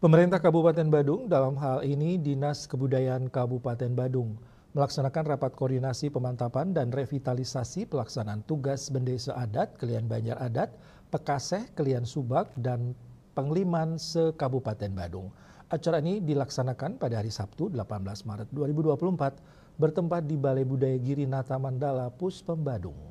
Pemerintah Kabupaten Badung dalam hal ini Dinas Kebudayaan Kabupaten Badung melaksanakan rapat koordinasi pemantapan dan revitalisasi pelaksanaan tugas bendesa adat Kelian Banjar Adat, Pekaseh, Kelian Subak, dan Pengliman se-Kabupaten Badung. Acara ini dilaksanakan pada hari Sabtu 18 Maret 2024 bertempat di Balai Budaya Nata Mandala Pus Pembadung.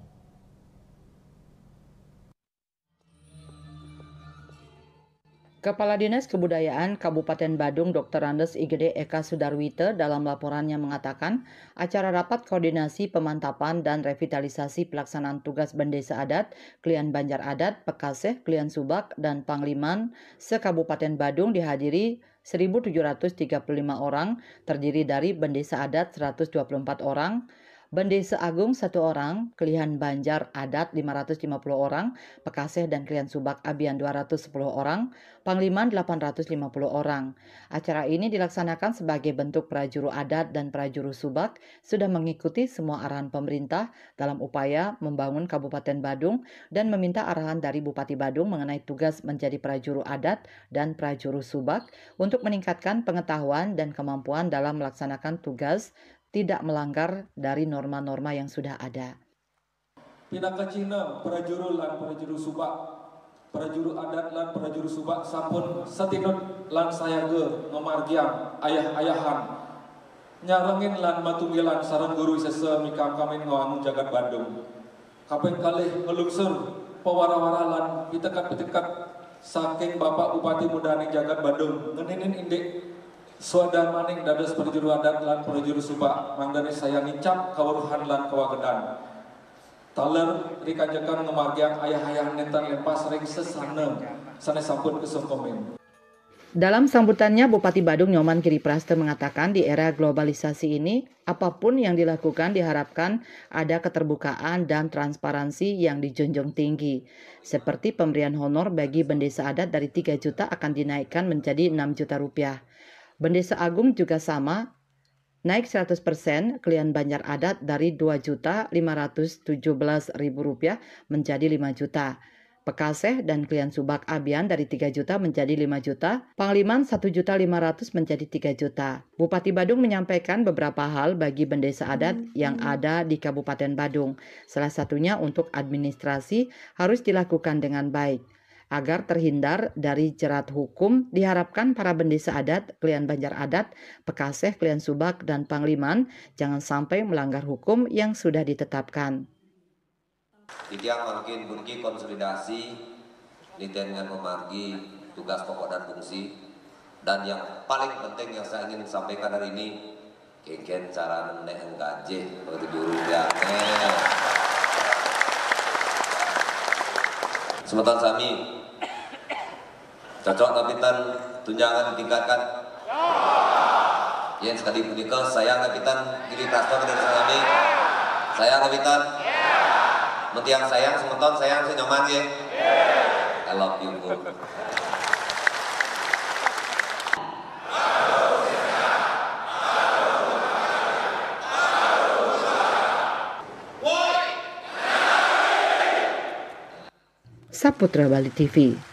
Kepala Dinas Kebudayaan Kabupaten Badung Dr. Andes IGD Eka Sudarwite dalam laporannya mengatakan acara rapat koordinasi pemantapan dan revitalisasi pelaksanaan tugas Bendesa Adat, Klien Banjar Adat, Pekaseh, Klien Subak, dan Pangliman se-Kabupaten Badung dihadiri 1.735 orang, terdiri dari Bendesa Adat 124 orang, Bendesa Agung satu orang, Kelihan Banjar Adat 550 orang, Pekaseh dan Kelihan Subak Abian 210 orang, Pangliman 850 orang. Acara ini dilaksanakan sebagai bentuk prajuru adat dan prajuru Subak sudah mengikuti semua arahan pemerintah dalam upaya membangun Kabupaten Badung dan meminta arahan dari Bupati Badung mengenai tugas menjadi prajuru adat dan prajuru Subak untuk meningkatkan pengetahuan dan kemampuan dalam melaksanakan tugas tidak melanggar dari norma-norma yang sudah ada. Pinaka Kecina, prajuru lan prajuru subak, prajuru adat lan prajuru subak sampun setinut lan sayage ngomargiang ayah-ayahan nyarengin lan matunggilan sarang guru sese mikam kamin ngawang jagat Bandung. Kapan kali ngelungsur pewara-wara lan pitekat-pitekat saking Bapak Bupati Mudani jagat Bandung ngeninin indik Suada maning dados perjuru adat lan perjuru subak mangdani saya ngicap kawaruhan lan kawagedan. Taler rikajakan ngemargiang ayah-ayah netan lepas ring sesana sanes sampun kesempomen. Dalam sambutannya, Bupati Badung Nyoman Kiri Praste mengatakan di era globalisasi ini, apapun yang dilakukan diharapkan ada keterbukaan dan transparansi yang dijunjung tinggi. Seperti pemberian honor bagi bendesa adat dari 3 juta akan dinaikkan menjadi 6 juta rupiah. Bendesa Agung juga sama, naik 100% klien Banjar Adat dari Rp2.517.000 menjadi 5 juta. Pekaseh dan klien Subak Abian dari 3 juta menjadi 5 juta, Pangliman 1 juta 500 menjadi 3 juta. Bupati Badung menyampaikan beberapa hal bagi bendesa adat hmm, yang hmm. ada di Kabupaten Badung. Salah satunya untuk administrasi harus dilakukan dengan baik agar terhindar dari jerat hukum diharapkan para bendesa adat, klien Banjar adat, Pekaseh, klien Subak, dan Pangliman jangan sampai melanggar hukum yang sudah ditetapkan. Tidak mungkin bunki konsolidasi dengan memargi tugas pokok dan fungsi dan yang paling penting yang saya ingin sampaikan hari ini kengken cara menaikkan gaji bagi juru Sementara kami Cocok tapi tan tunjangan ditingkatkan. Yang sekali punika saya ngapitan Gili Prasto dari Sayang Saya ngapitan. Mentiang sayang sementon sayang nyoman ya. I love you. Saputra Bali TV